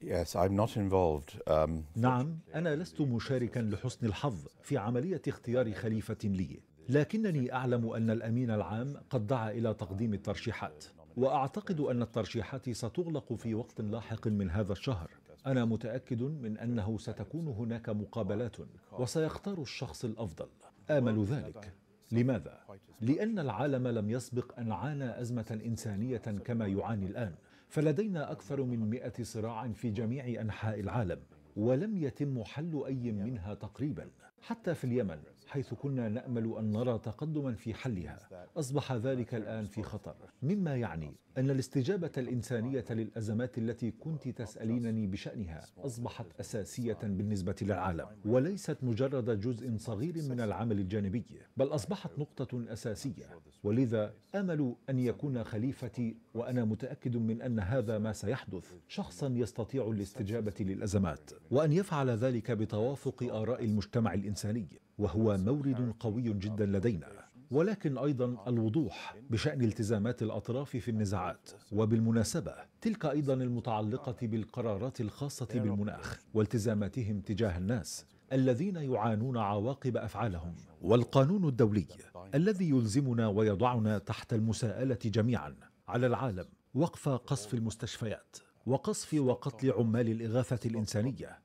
Um, نعم أنا لست مشاركا لحسن الحظ في عملية اختيار خليفة لي لكنني أعلم أن الأمين العام قد دعا إلى تقديم الترشيحات وأعتقد أن الترشيحات ستغلق في وقت لاحق من هذا الشهر أنا متأكد من أنه ستكون هناك مقابلات وسيختار الشخص الأفضل آمل ذلك لماذا؟ لأن العالم لم يسبق أن عانى أزمة إنسانية كما يعاني الآن فلدينا أكثر من مئة صراع في جميع أنحاء العالم ولم يتم حل أي منها تقريبا حتى في اليمن حيث كنا نامل ان نرى تقدما في حلها اصبح ذلك الان في خطر مما يعني ان الاستجابه الانسانيه للازمات التي كنت تسالينني بشانها اصبحت اساسيه بالنسبه للعالم وليست مجرد جزء صغير من العمل الجانبي بل اصبحت نقطه اساسيه ولذا امل ان يكون خليفتي وانا متاكد من ان هذا ما سيحدث شخصا يستطيع الاستجابه للازمات وان يفعل ذلك بتوافق اراء المجتمع الإنساني الإنساني وهو مورد قوي جدا لدينا ولكن أيضا الوضوح بشأن التزامات الأطراف في النزاعات وبالمناسبة تلك أيضا المتعلقة بالقرارات الخاصة بالمناخ والتزاماتهم تجاه الناس الذين يعانون عواقب أفعالهم والقانون الدولي الذي يلزمنا ويضعنا تحت المساءلة جميعا على العالم وقف قصف المستشفيات وقصف وقتل عمال الإغاثة الإنسانية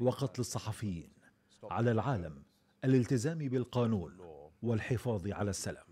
وقتل الصحفيين على العالم الالتزام بالقانون والحفاظ على السلام